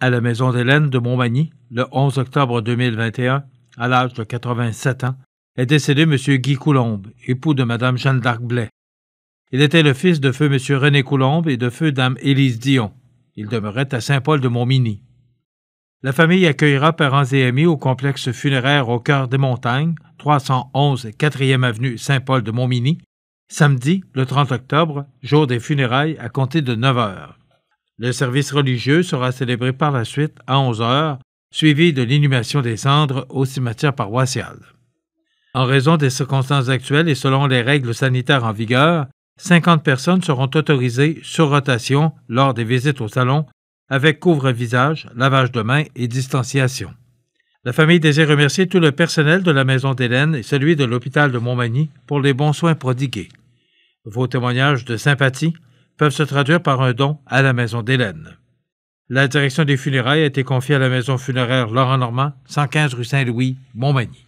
à la maison d'Hélène de Montmagny le 11 octobre 2021 à l'âge de 87 ans est décédé M. Guy Coulombe, époux de Mme Jeanne d'Arc Il était le fils de feu M. René Coulombe et de feu Dame Élise Dion. Il demeurait à Saint-Paul de Montmigny. La famille accueillera parents et amis au complexe funéraire au cœur des montagnes, 311 4e avenue Saint-Paul de Montmigny, samedi le 30 octobre, jour des funérailles à compter de 9 heures. Le service religieux sera célébré par la suite à 11 heures, suivi de l'inhumation des cendres au cimetière paroissial. En raison des circonstances actuelles et selon les règles sanitaires en vigueur, 50 personnes seront autorisées sur rotation lors des visites au salon avec couvre-visage, lavage de mains et distanciation. La famille désire remercier tout le personnel de la maison d'Hélène et celui de l'hôpital de Montmagny pour les bons soins prodigués. Vos témoignages de sympathie, peuvent se traduire par un don à la maison d'Hélène. La direction des funérailles a été confiée à la maison funéraire Laurent Normand, 115 rue Saint-Louis, Montmagny.